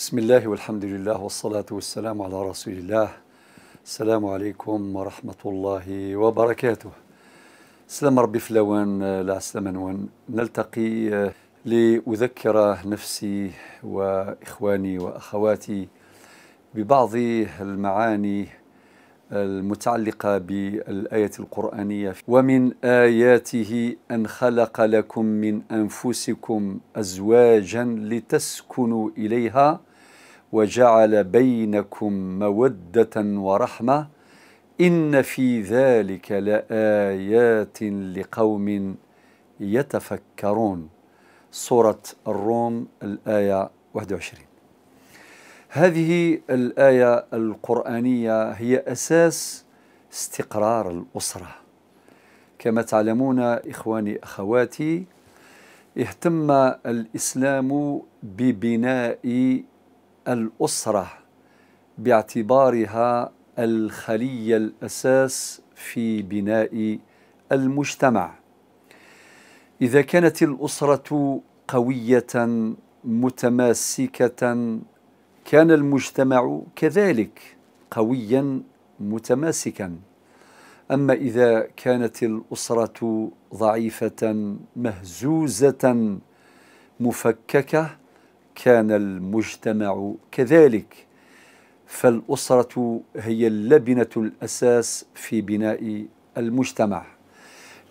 بسم الله والحمد لله والصلاة والسلام على رسول الله السلام عليكم ورحمة الله وبركاته سلام ربي فلوان لا سلام نلتقي آه، لأذكر نفسي وإخواني وأخواتي ببعض المعاني المتعلقة بالآية القرآنية ومن آياته أن خلق لكم من أنفسكم أزواجا لتسكنوا إليها وجعل بينكم موده ورحمه ان في ذلك لايات لقوم يتفكرون سوره الروم الايه 21 هذه الايه القرانيه هي اساس استقرار الاسره كما تعلمون اخواني اخواتي اهتم الاسلام ببناء الأسرة باعتبارها الخلية الأساس في بناء المجتمع إذا كانت الأسرة قوية متماسكة كان المجتمع كذلك قويا متماسكا أما إذا كانت الأسرة ضعيفة مهزوزة مفككة كان المجتمع كذلك فالاسره هي اللبنه الاساس في بناء المجتمع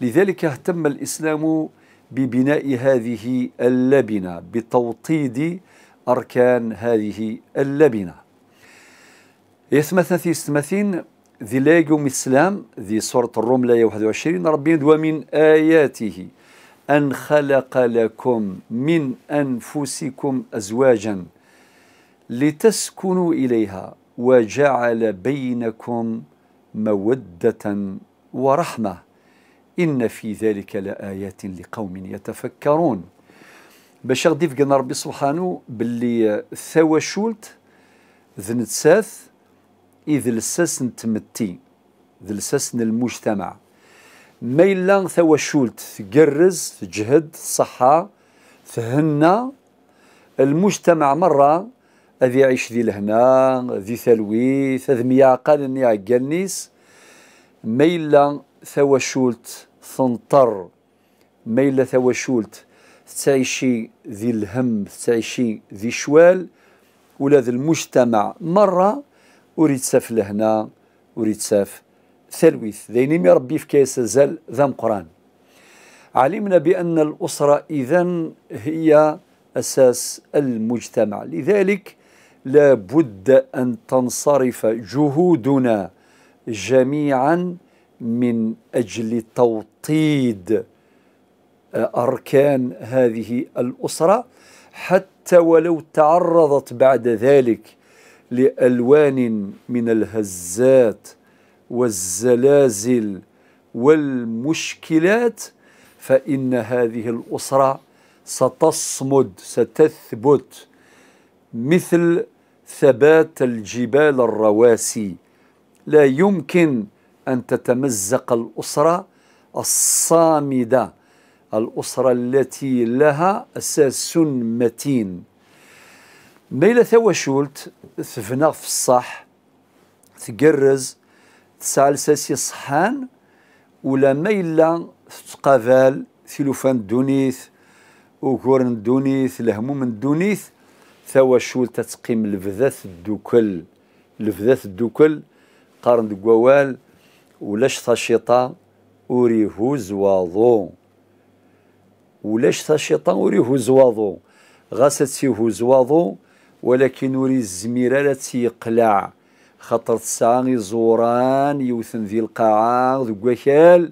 لذلك اهتم الاسلام ببناء هذه اللبنه بتوطيد اركان هذه اللبنه يسمثن استمثين ذي لاجوم الإسلام ذي سورة الروم لاية 21 ربي ومن آياته أن خلق لكم من أنفسكم أزواجا لتسكنوا إليها وجعل بينكم مودة ورحمة إن في ذلك لآيات لقوم يتفكرون باش غديف قلنا ربي سبحانه باللي ثوا شولت ذنتساث إذ لساس نتمتي ذلساس المجتمع ما إلا شولت قرز جهد صحة فهنا المجتمع مرة أذي عيش ذي لهنا ذي ثلويث أذ مياقا أني عقلنيس ما إلا شولت ثنطر ما إلا شولت تعيشي ذي الهم تعيشي ذي شوال ولا ذي المجتمع مرة أريد سف لهنا أريد سف ثلويث ذينم يربي في كيس زل ذم قران علمنا بأن الأسرة إذا هي أساس المجتمع لذلك لا بد أن تنصرف جهودنا جميعا من أجل توطيد آه، أركان هذه الأسرة حتى ولو تعرضت بعد ذلك لألوان من الهزات والزلازل والمشكلات فإن هذه الأسرة ستصمد ستثبت مثل ثبات الجبال الرواسي لا يمكن أن تتمزق الأسرة الصامدة الأسرة التي لها أساس متين ميلا شولت ثفنا في الصح تقرز تسالساسي صحان ولا ما إلا تقابل ثلوفان الدونيث وكور دونيث الهموم دونيث ثوا شول تتقيم لفذاث الدوكل لفذاث الدوكل قارن دكواوال ولاش أوري أوريه زواضو ولاش تشيطان أوريه زواضو غاسات سيهو زواضو ولكن أوري الزميرة لا تيقلع خاطر ساني زوران يوثن ذي القاعة ذو وكال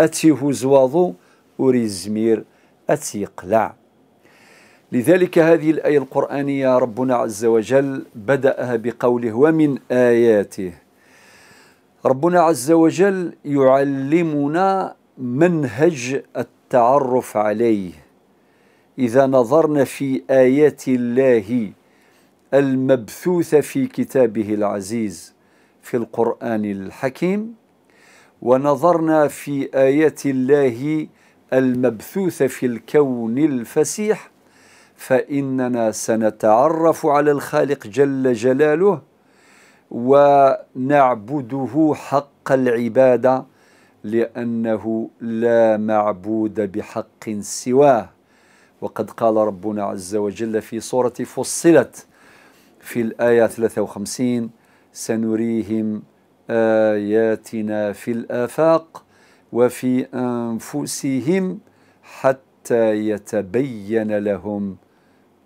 أتي واضو وريزمير أتي قلع لذلك هذه الآية القرآنية ربنا عز وجل بدأها بقوله ومن آياته ربنا عز وجل يعلمنا منهج التعرف عليه إذا نظرنا في آيات الله المبثوث في كتابه العزيز في القرآن الحكيم ونظرنا في آيات الله المبثوثة في الكون الفسيح فإننا سنتعرف على الخالق جل جلاله ونعبده حق العبادة لأنه لا معبود بحق سواه وقد قال ربنا عز وجل في سورة فصلت في الآية 53 سنريهم آياتنا في الآفاق وفي أنفسهم حتى يتبين لهم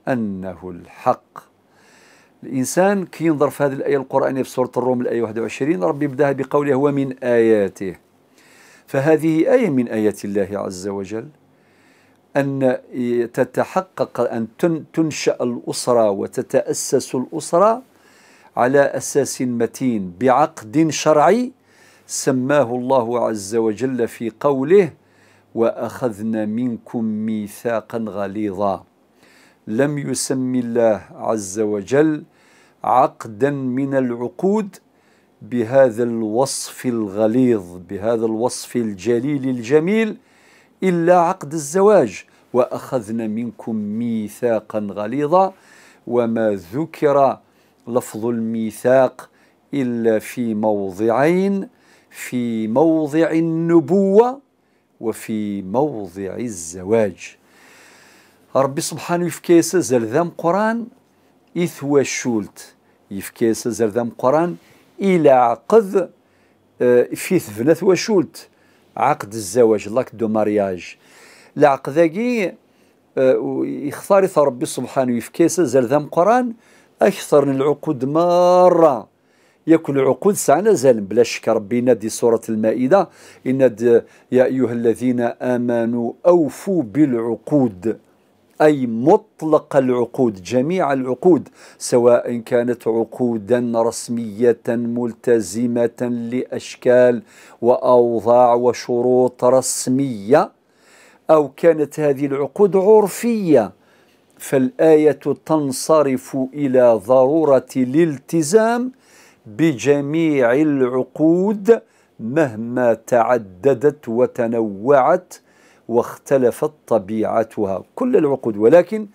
أنه الحق الإنسان كي ينظر في هذه الآية القرآنية في سورة الروم الآية 21 ربي بداها بقوله هو من آياته فهذه آية من آيات الله عز وجل أن تتحقق أن تنشأ الأسرة وتتأسس الأسرة على أساس متين بعقد شرعي سماه الله عز وجل في قوله وأخذنا منكم ميثاقا غليظا لم يسمي الله عز وجل عقدا من العقود بهذا الوصف الغليظ بهذا الوصف الجليل الجميل إلا عقد الزواج وأخذنا منكم ميثاقا غليظا وما ذكر لفظ الميثاق إلا في موضعين في موضع النبوة وفي موضع الزواج ربي سبحانه يفكيس زلذام قرآن إثوى شولت يفكيس زلذام قرآن إلى عقد آه، في ثفنة وشولت عقد الزواج لاك دو مارياج العقد ذاكي آه، يختارث ربي سبحانه يفكيس زال قران اكثر من العقود مره يكون عقود سعنا زال بلا شك ربي نادي سورة المائدة إن يا أيها الذين آمنوا أوفوا بالعقود أي مطلق العقود جميع العقود سواء كانت عقودا رسمية ملتزمة لأشكال وأوضاع وشروط رسمية أو كانت هذه العقود عرفية فالآية تنصرف إلى ضرورة الالتزام بجميع العقود مهما تعددت وتنوعت واختلفت طبيعتها كل العقود ولكن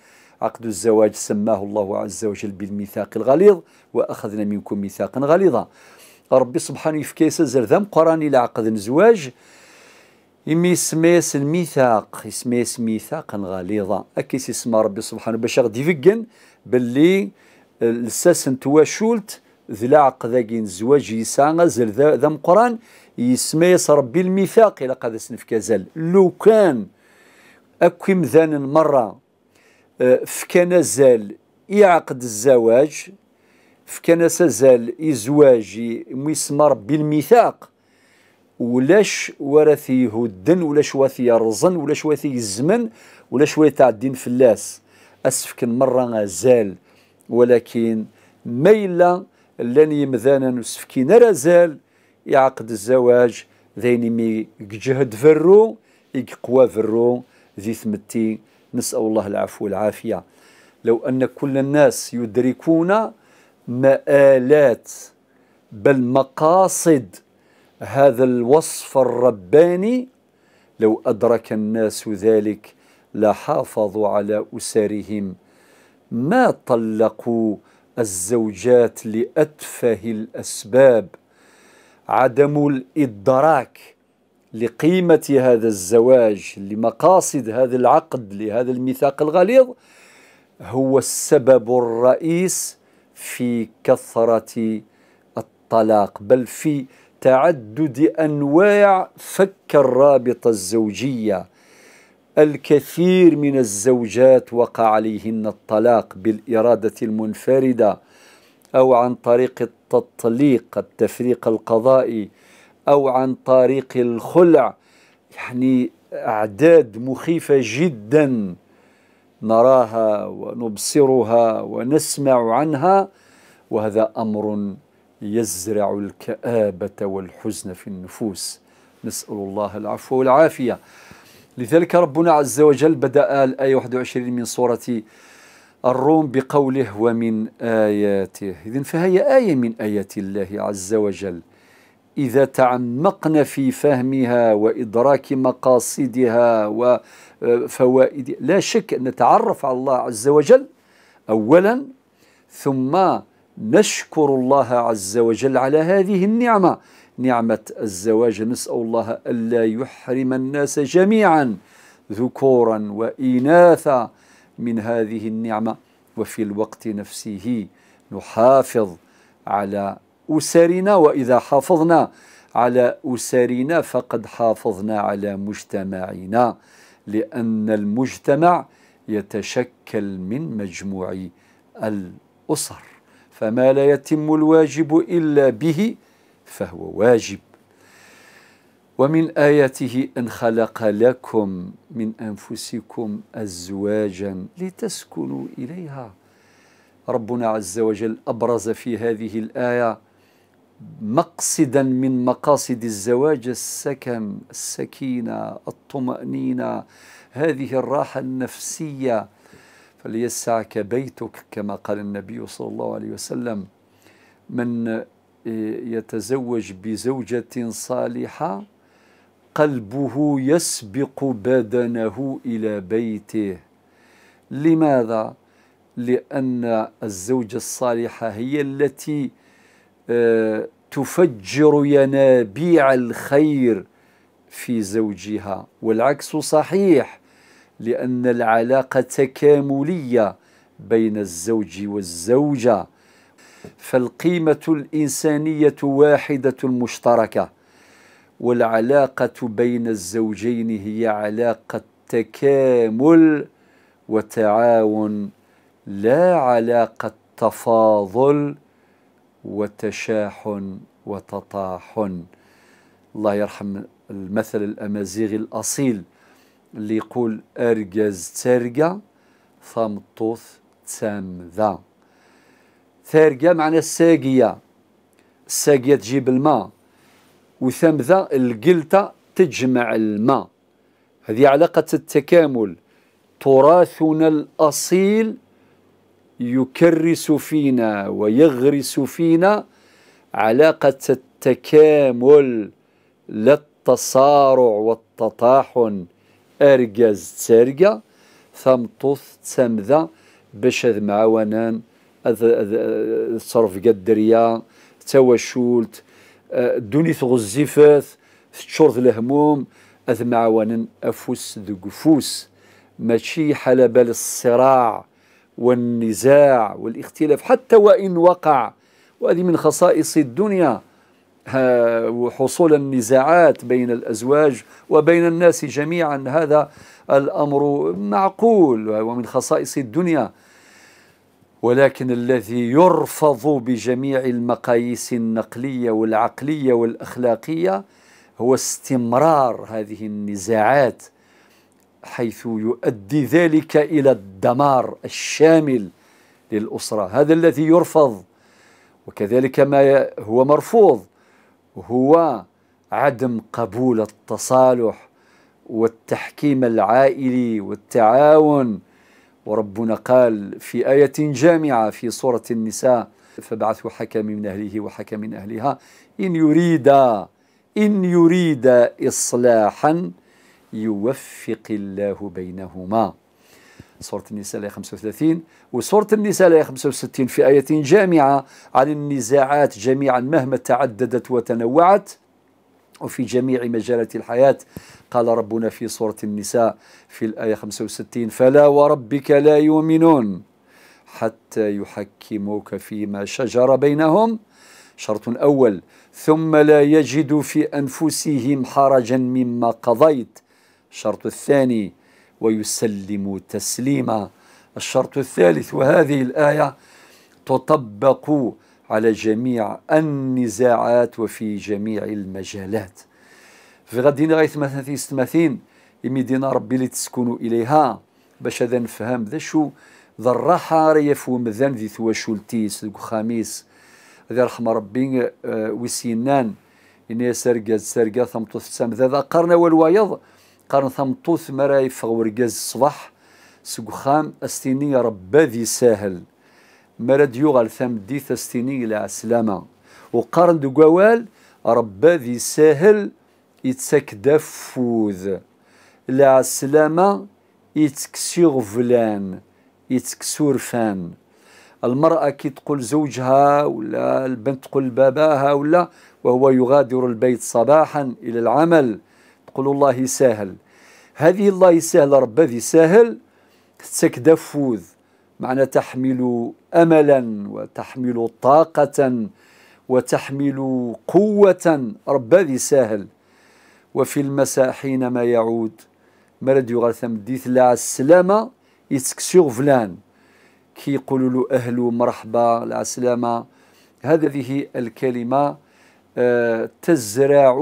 عقد الزواج سماه الله عز وجل بالميثاق الغليظ واخذنا منكم ميثاقا غليظا ربي سبحانه يفكيس زردام قراني لعقد الزواج يمي سميس الميثاق يسميس ميثاقا غليظا اكيس اسم ربي سبحانه باش غادي يفكن باللي انتوا آه، شولت ذلا عقد الزواج يسانا زل ذا قران يسمى ربي الميثاق الى قد سنف زال لو كان أكيم ذان مره آه، فكان زال يعقد الزواج فكان سازال يزواجي ميسمى بالميثاق ولاش ورثيه الدن ولاش وثي الرزن ولاش وثي الزمن ولاش واثي تعدين فلاس اسفك مرة زال ولكن ميلا لن يمذانا نسفكين رزال يعقد الزواج ذين مي جهد فرو يقوى فرو ذي ثمتي نسأل الله العفو والعافية لو أن كل الناس يدركون مآلات بل مقاصد هذا الوصف الرباني لو أدرك الناس ذلك لحافظوا على أسرهم ما طلقوا الزوجات لأتفه الأسباب عدم الادراك لقيمة هذا الزواج لمقاصد هذا العقد لهذا الميثاق الغليظ هو السبب الرئيس في كثرة الطلاق بل في تعدد أنواع فك الرابطة الزوجية الكثير من الزوجات وقع عليهن الطلاق بالإرادة المنفردة أو عن طريق التطليق التفريق القضائي أو عن طريق الخلع يعني أعداد مخيفة جدا نراها ونبصرها ونسمع عنها وهذا أمر يزرع الكآبة والحزن في النفوس نسأل الله العفو والعافية لذلك ربنا عز وجل بدأ الآية 21 من سورة الروم بقوله ومن آياته إذن فهي آية من آيات الله عز وجل إذا تعمقنا في فهمها وإدراك مقاصدها وفوائد لا شك أن نتعرف على الله عز وجل أولا ثم نشكر الله عز وجل على هذه النعمة نعمة الزواج نسأل الله ألا يحرم الناس جميعا ذكورا وإناثا من هذه النعمة وفي الوقت نفسه نحافظ على أسرنا وإذا حافظنا على أسرنا فقد حافظنا على مجتمعنا لأن المجتمع يتشكل من مجموع الأسر فما لا يتم الواجب إلا به فهو واجب ومن آياته أن خلق لكم من أنفسكم أزواجا لتسكنوا إليها ربنا عز وجل أبرز في هذه الآية مقصدا من مقاصد الزواج السكن السكينة الطمأنينة هذه الراحة النفسية فليسعك بيتك كما قال النبي صلى الله عليه وسلم من إيه، يتزوج بزوجة صالحة قلبه يسبق بدنه إلى بيته لماذا؟ لأن الزوجة الصالحة هي التي آه، تفجر ينابيع الخير في زوجها والعكس صحيح لأن العلاقة تكاملية بين الزوج والزوجة فالقيمة الإنسانية واحدة مشتركة والعلاقة بين الزوجين هي علاقة تكامل وتعاون لا علاقة تفاضل وتشاحن وتطاحن الله يرحم المثل الأمازيغي الأصيل اللي يقول أرجز ترجع فمطوث تام ذا ثارقة معنى الساقية الساقية تجيب الماء وثامذا الجلطة تجمع الماء هذه علاقة التكامل تراثنا الأصيل يكرس فينا ويغرس فينا علاقة التكامل لا التصارع والتطاحن أرجز تارجة ثمطوث تمذا باش هذ معاونان صرف قدرية توشولت دوني غزيفات تشرط الهموم اذ عوانا افوس ذو ماشي حال بال الصراع والنزاع والاختلاف حتى وان وقع وهذه من خصائص الدنيا وحصول النزاعات بين الازواج وبين الناس جميعا هذا الامر معقول ومن خصائص الدنيا ولكن الذي يرفض بجميع المقاييس النقليه والعقليه والاخلاقيه هو استمرار هذه النزاعات حيث يؤدي ذلك الى الدمار الشامل للاسره هذا الذي يرفض وكذلك ما هو مرفوض هو عدم قبول التصالح والتحكيم العائلي والتعاون وربنا قال في آية جامعة في سورة النساء فبعثوا حكم من أهله وحكم من أهلها إن يريد إن يريد إصلاحا يوفق الله بينهما سورة النساء الآية 35 وسورة النساء الآية 65 في آية جامعة عن النزاعات جميعا مهما تعددت وتنوعت وفي جميع مجالات الحياة قال ربنا في سورة النساء في الآية 65 فلا وربك لا يؤمنون حتى يحكموك فيما شجر بينهم شرط أول ثم لا يجدوا في أنفسهم حرجا مما قضيت الشرط الثاني ويسلموا تسليما الشرط الثالث وهذه الآية تطبق على جميع النزاعات وفي جميع المجالات في غادي غاي مثلا ثمثين المدينة ربي اللي تسكنوا إليها باش هذا نفهم ذا شو ذا الراحة ريف ومذان ذي ثوا التيس ذو هذا رحمة ربي آه، وسينان إني سرقة سرقة ثمطوث سام ذا قرن والوايض قرن ثمطوث مرايف راهي فغور الصباح سقخام استيني ربا ذي ساهل مرد يغل ثم دي السنين إلى السلامة وقرن دو قوال ربا ذي ساهل يتسكد دفوذ لا السلامة يتكسيغ فلان يتكسور فان المرأة كي تقول زوجها ولا البنت تقول باباها ولا وهو يغادر البيت صباحا إلى العمل تقول الله ساهل هذه الله يسهل ربا ذي سهل تسكد دفوذ معنى تحمل املا وتحمل طاقه وتحمل قوه رب ذي ساهل وفي المساء حينما يعود مرد يغال ثم ديث لا السلامه يتكسيغ فلان كي يقول له اهلو مرحبا لا السلامه هذه الكلمه آه، تزرع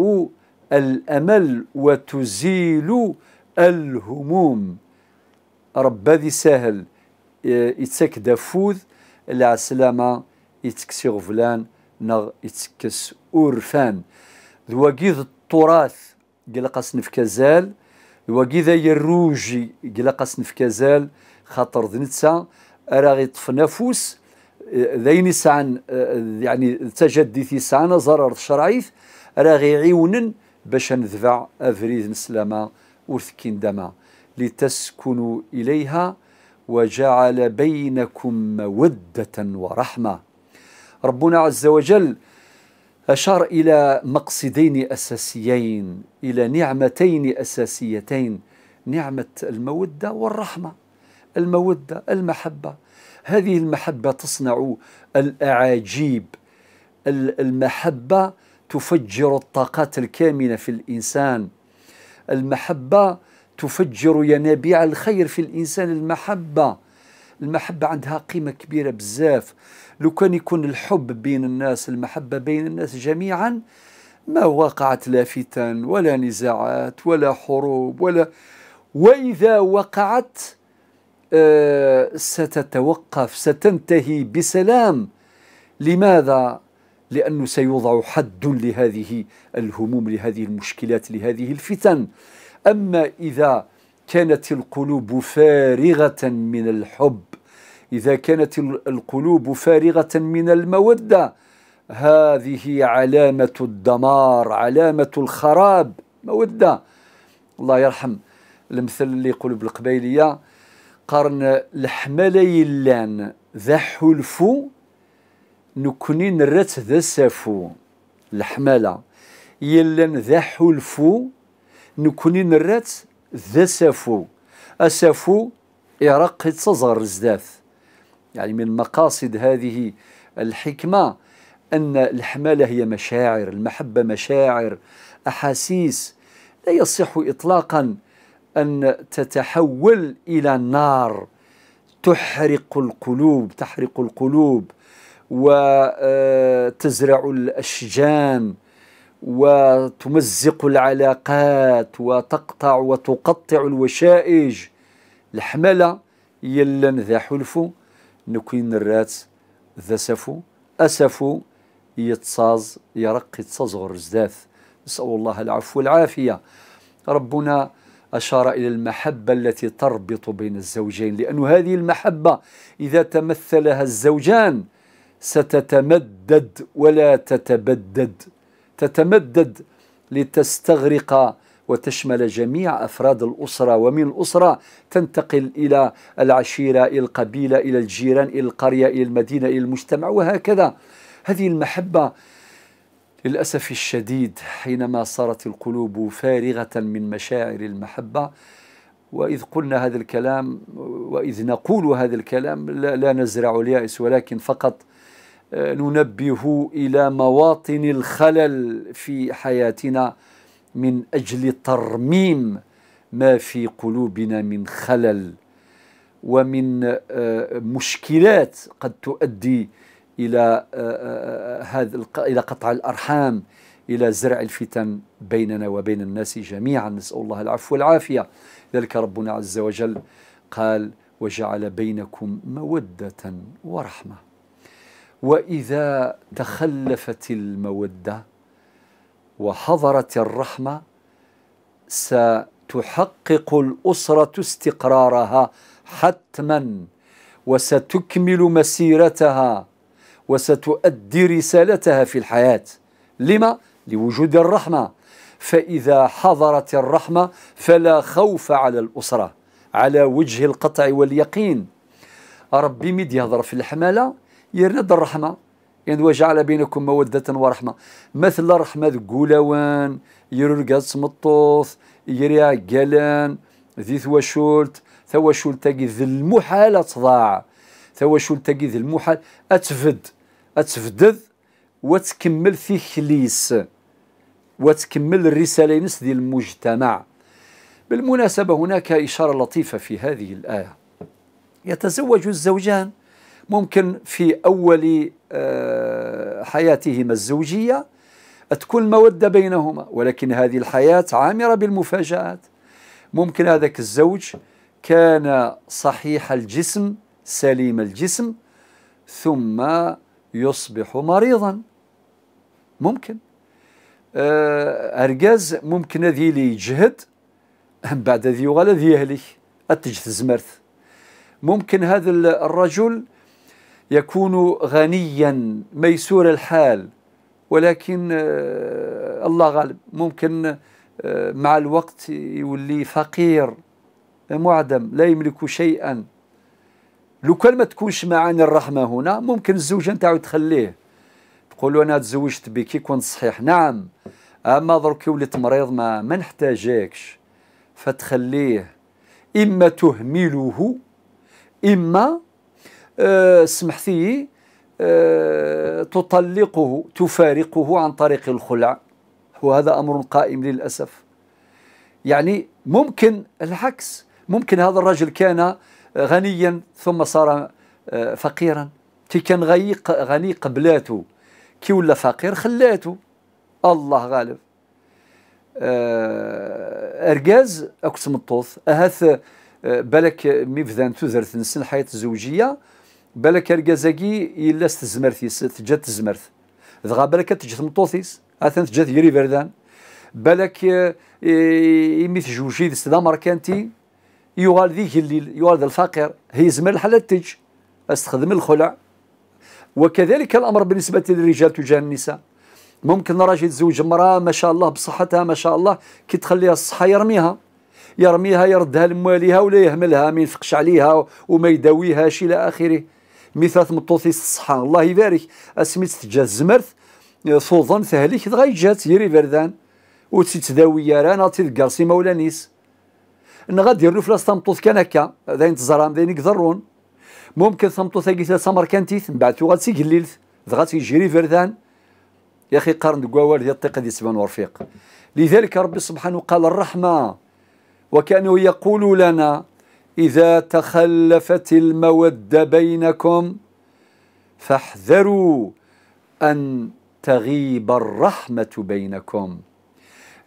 الامل وتزيل الهموم رب ذي ساهل إيه، دافوذ لا العسلامة يتكسي غفلان نغ يتكس أورفان ذواقي التراث قلقاس نفكازال ذواقي ذا يروجي قلقاس نفكازال خاطر ذنتسا راغي طفنافوس إيه، ذين سان إيه، يعني في سان زرر شرعيث راغي عيون باش ندفع افريد نسلامه وثكين دما لتسكنوا اليها وجعل بينكم موده ورحمه ربنا عز وجل اشار الى مقصدين اساسيين الى نعمتين اساسيتين نعمه الموده والرحمه الموده المحبه هذه المحبه تصنع الاعاجيب المحبه تفجر الطاقات الكامنه في الانسان المحبه تفجر ينابيع الخير في الإنسان المحبة المحبة عندها قيمة كبيرة بزاف لو كان يكون الحب بين الناس المحبة بين الناس جميعا ما وقعت لا فتن ولا نزاعات ولا حروب ولا وإذا وقعت آه، ستتوقف ستنتهي بسلام لماذا؟ لأنه سيوضع حد لهذه الهموم لهذه المشكلات لهذه الفتن أما إذا كانت القلوب فارغة من الحب إذا كانت القلوب فارغة من المودة هذه علامة الدمار علامة الخراب مودة الله يرحم المثل اللي يقول بالقبيلية قرن الحملي يلان ذا حلفو نكوني نرت ذا سافو الحملة يلان ذا حلفو نكوني نرات ذا سافو أسافو إرق تصغر الزداف يعني من مقاصد هذه الحكمة أن الحمالة هي مشاعر المحبة مشاعر أحاسيس لا يصح إطلاقا أن تتحول إلى نار تحرق القلوب تحرق القلوب وتزرع آه، الأشجان وتمزق العلاقات وتقطع وتقطع الوشائج الحملة يلا ذا حلف نكوين الرات ذا سفو أسفو يتصاز يرقي تصغر زداث نسأل الله العفو والعافية ربنا أشار إلى المحبة التي تربط بين الزوجين لأن هذه المحبة إذا تمثلها الزوجان ستتمدد ولا تتبدد تتمدد لتستغرق وتشمل جميع أفراد الأسرة ومن الأسرة تنتقل إلى العشيرة إلى القبيلة إلى الجيران إلى القرية إلى المدينة إلى المجتمع وهكذا هذه المحبة للأسف الشديد حينما صارت القلوب فارغة من مشاعر المحبة وإذ قلنا هذا الكلام وإذ نقول هذا الكلام لا, لا نزرع اليائس ولكن فقط ننبه إلى مواطن الخلل في حياتنا من أجل ترميم ما في قلوبنا من خلل ومن آه، مشكلات قد تؤدي إلى آه، آه، هذا إلى قطع الأرحام إلى زرع الفتن بيننا وبين الناس جميعا نسأل الله العفو والعافية ذلك ربنا عز وجل قال وجعل بينكم مودة ورحمه واذا تخلفت الموده وحضرت الرحمه ستحقق الاسره استقرارها حتما وستكمل مسيرتها وستؤدي رسالتها في الحياه لما لوجود الرحمه فاذا حضرت الرحمه فلا خوف على الاسره على وجه القطع واليقين ربي مد يهضر في الحماله يرد الرحمة إن يعني وجعل بينكم مودة ورحمة مثل الرحمة قولوان يرقد سمطوث يريع قلان ذي ثواشولت ثواشولت ذي المحال تضاع ثواشولت ذي المحال أتفد أتفدد وتكمل في خليس وتكمل الرسالة ينس ديال المجتمع بالمناسبة هناك إشارة لطيفة في هذه الآية يتزوج الزوجان ممكن في أول آه، حياتهما الزوجية تكون مودة بينهما ولكن هذه الحياة عامرة بالمفاجآت ممكن هذاك الزوج كان صحيح الجسم سليم الجسم ثم يصبح مريضا ممكن آه، أرجاز ممكن ذي لي جهد بعد ذي يغلى ذي أهلي التجث زمرث ممكن هذا الرجل يكون غنيا ميسور الحال ولكن آه، الله غالب ممكن آه، مع الوقت يولي فقير معدم لا يملك شيئا لو كان ما تكونش معاني الرحمه هنا ممكن الزوجه نتاعو تخليه تقول له انا تزوجت بك كنت صحيح نعم اما درك وليت مريض ما ما نحتاجكش فتخليه اما تهمله اما آه، سمحتي آه، تطلقه تفارقه عن طريق الخلع وهذا أمر قائم للأسف يعني ممكن العكس ممكن هذا الرجل كان غنيا ثم صار آه، فقيرا كي كان غني قبلاته كي ولا فقير خلاته الله غالب ارجاز اكس مطوث اهث بالك مبذان تزرث نسن الحياه الزوجيه بالك ارقازاكي يلاس تزمرتيس تجا تزمرت دغا بالك تجا تمطوطيس اثن تجا يري فردان بالك آه، يميث تجوجي ستدا ماركانتي مركانتي ذيك الليل ذا الفقير هي زمر الحالة تج استخدم الخلع وكذلك الامر بالنسبه للرجال تجاه النساء ممكن راجل يتزوج امراه ما شاء الله بصحتها ما شاء الله كي تخليها الصحه يرميها يرميها يردها لمواليها ولا يهملها ما ينفقش عليها وما يداويهاش الى اخره ميثاث مطوطي الصحة الله يبارك اسميت تجا الزمرث صوضا آه، تهلك غاي جات يري بردان وتتداوي يا رانا تذكر سي مولانيس انا غادير له فلاس تمطوط كان هكا داين تزرام داين يقدرون ممكن تمطوط هاكي سمر كانتيت من بعد تو غاتيقليلت تغا تيجري فردان يا اخي قرن دقوال هي الطيقه ديال سبان ورفيق لذلك ربي سبحانه قال الرحمه وكانوا يقولوا لنا إذا تخلفت المودة بينكم فاحذروا أن تغيب الرحمة بينكم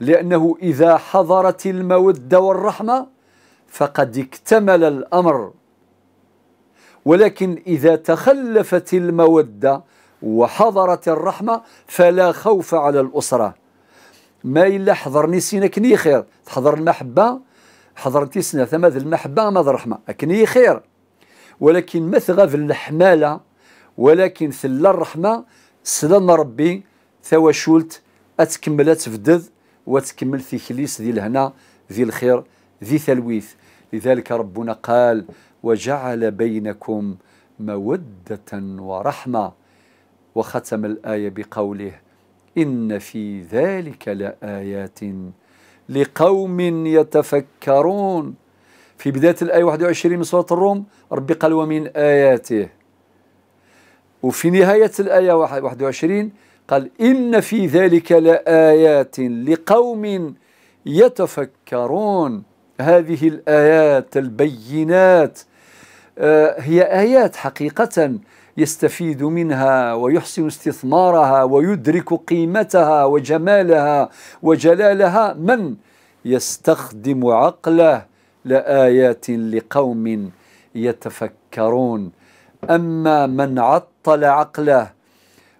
لأنه إذا حضرت المودة والرحمة فقد اكتمل الأمر ولكن إذا تخلفت المودة وحضرت الرحمة فلا خوف على الأسرة ما إلا حضرني سينك نيخير تحضر المحبة حضرتي سنة ثما المحبة ما الرحمة لكن هي خير ولكن مثغى في الحمالة ولكن ثلا الرحمة سلام ربي ثوا شولت أتكمل اتفدد وتكمل في خليس ذي الهنا ذي الخير ذي تلويث لذلك ربنا قال وجعل بينكم مودة ورحمة وختم الآية بقوله إن في ذلك لآيات لقوم يتفكرون في بداية الآية 21 من سورة الروم ربي قال ومن آياته وفي نهاية الآية 21 قال إن في ذلك لآيات لقوم يتفكرون هذه الآيات البينات آه، هي آيات حقيقة يستفيد منها ويحسن استثمارها ويدرك قيمتها وجمالها وجلالها من يستخدم عقله لآيات لقوم يتفكرون أما من عطل عقله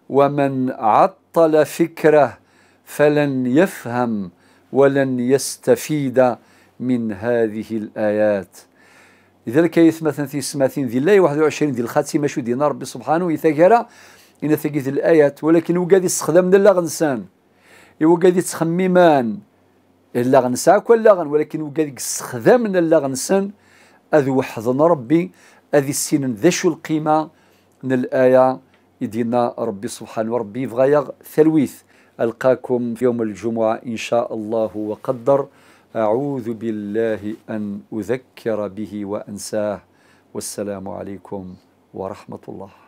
ومن عطل فكره فلن يفهم ولن يستفيد من هذه الآيات لذلك كيث مثلا في سماثين ذي الله 21 ديال الخاتمه ماشو دينا ربي سبحانه إنا إن ثقيت الآيات ولكن وقاد يستخدم لا غنسان إيه، وقاد تخميمان إيه، لا غنساك ولا غن ولكن وقاد يستخدم لا غنسان أذو وحضن ربي أذي السنن ذا شو القيمة من الآية يدينا ربي سبحانه وربي بغا ثلويث ألقاكم في يوم الجمعة إن شاء الله وقدر أعوذ بالله أن أذكر به وأنساه والسلام عليكم ورحمة الله